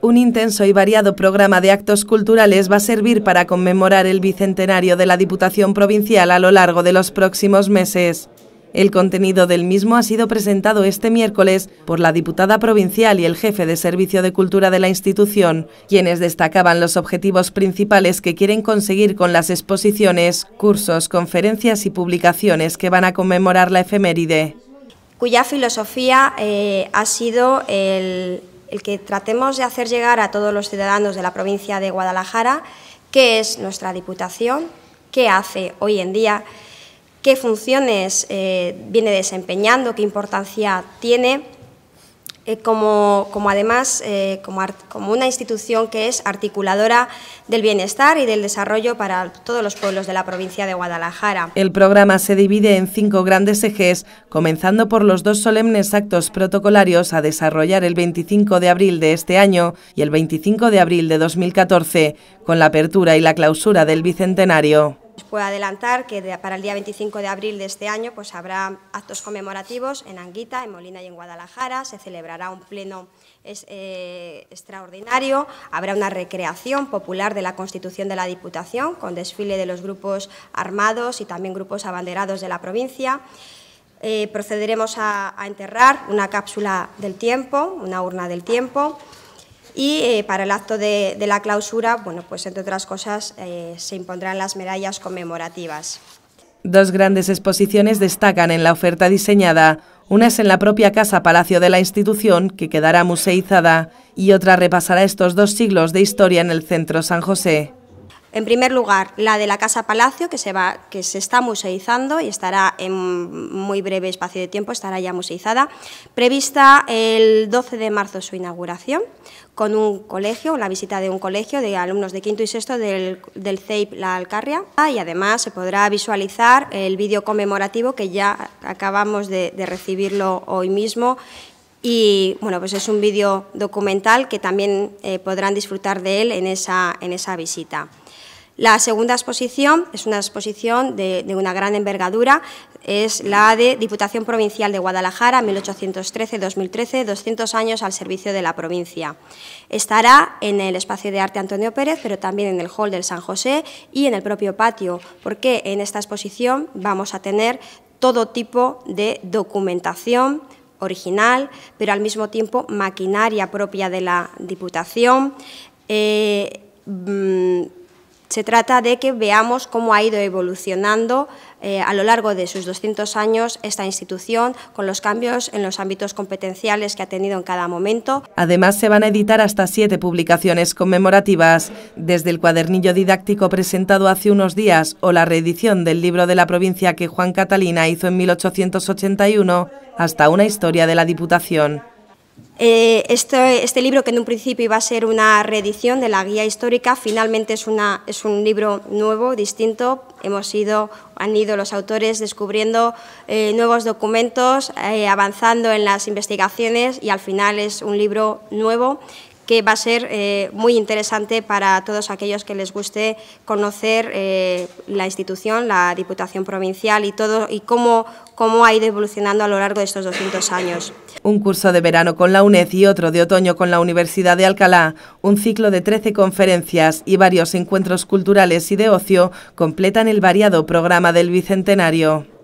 Un intenso y variado programa de actos culturales va a servir para conmemorar el bicentenario de la Diputación Provincial a lo largo de los próximos meses. El contenido del mismo ha sido presentado este miércoles por la diputada provincial y el jefe de Servicio de Cultura de la institución, quienes destacaban los objetivos principales que quieren conseguir con las exposiciones, cursos, conferencias y publicaciones que van a conmemorar la efeméride. Cuya filosofía eh, ha sido el el que tratemos de hacer llegar a todos los ciudadanos de la provincia de Guadalajara qué es nuestra Diputación, qué hace hoy en día, qué funciones eh, viene desempeñando, qué importancia tiene eh, como, además eh, como, como, una institución que es articuladora del bienestar y del desarrollo para todos los pueblos de la provincia de Guadalajara. El programa se divide en cinco grandes ejes, comenzando por los dos solemnes actos protocolarios a desarrollar el 25 de abril de este año y el 25 de abril de 2014, con la apertura y la clausura del Bicentenario puedo adelantar que para el día 25 de abril de este año pues, habrá actos conmemorativos en Anguita, en Molina y en Guadalajara. Se celebrará un pleno eh, extraordinario. Habrá una recreación popular de la Constitución de la Diputación con desfile de los grupos armados y también grupos abanderados de la provincia. Eh, procederemos a enterrar una cápsula del tiempo, una urna del tiempo. Y eh, para el acto de, la clausura, bueno, pues entre otras cosas, eh, se impondrán las medallas conmemorativas. Dos grandes exposiciones destacan en la oferta diseñada, una es en la propia Casa Palacio de la institución, que quedará museizada, y otra repasará estos dos siglos de historia en el Centro San José. En primer lugar, la de la Casa Palacio, que se, va, que se está museizando y estará en muy breve espacio de tiempo, estará ya museizada, prevista el 12 de marzo su inauguración, con un colegio, la visita de un colegio de alumnos de quinto y sexto del, CEIP La Alcarria, y además se podrá visualizar el vídeo conmemorativo que ya acabamos de, de recibirlo hoy mismo y bueno, pues es un vídeo documental que también eh, podrán disfrutar de él en esa, en esa visita. La segunda exposición es una exposición de, de, una gran envergadura, es la de Diputación Provincial de Guadalajara, 1813-2013, 200 años al servicio de la provincia. Estará en el espacio de arte Antonio Pérez, pero también en el hall del San José y en el propio patio, porque en esta exposición vamos a tener todo tipo de documentación, original, pero al mismo tiempo maquinaria propia de la Diputación. Eh, mm, se trata de que veamos cómo ha ido evolucionando eh, a lo largo de sus 200 años esta institución, con los cambios en los ámbitos competenciales que ha tenido en cada momento. Además, se van a editar hasta siete publicaciones conmemorativas, desde el cuadernillo didáctico presentado hace unos días o la reedición del libro de la provincia que Juan Catalina hizo en 1881 hasta una historia de la Diputación este, este, libro, que en un principio iba a ser una reedición de la guía histórica, finalmente es, una, es un libro nuevo, distinto. Hemos ido, han ido los autores descubriendo eh, nuevos documentos, eh, avanzando en las investigaciones y al final es un libro nuevo que va a ser eh, muy interesante para todos aquellos que les guste conocer eh, la institución, la Diputación Provincial y todo y cómo, cómo ha ido evolucionando a lo largo de estos 200 años. Un curso de verano con la UNED y otro de otoño con la Universidad de Alcalá, un ciclo de 13 conferencias y varios encuentros culturales y de ocio completan el variado programa del Bicentenario.